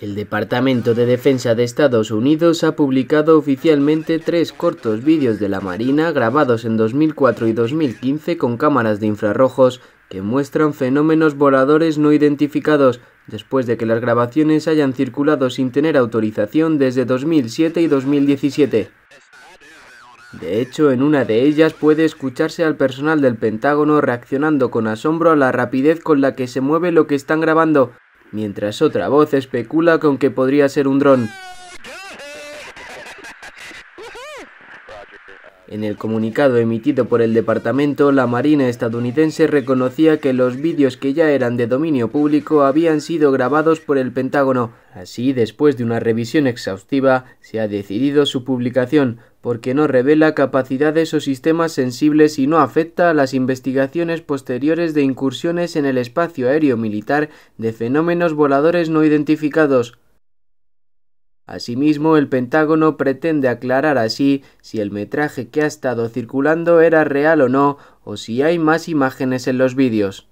El Departamento de Defensa de Estados Unidos ha publicado oficialmente tres cortos vídeos de la Marina grabados en 2004 y 2015 con cámaras de infrarrojos que muestran fenómenos voladores no identificados después de que las grabaciones hayan circulado sin tener autorización desde 2007 y 2017. De hecho, en una de ellas puede escucharse al personal del Pentágono reaccionando con asombro a la rapidez con la que se mueve lo que están grabando, mientras otra voz especula con que podría ser un dron. En el comunicado emitido por el departamento, la Marina estadounidense reconocía que los vídeos que ya eran de dominio público habían sido grabados por el Pentágono. Así, después de una revisión exhaustiva, se ha decidido su publicación, porque no revela capacidades o sistemas sensibles y no afecta a las investigaciones posteriores de incursiones en el espacio aéreo militar de fenómenos voladores no identificados, Asimismo, el Pentágono pretende aclarar así si el metraje que ha estado circulando era real o no, o si hay más imágenes en los vídeos.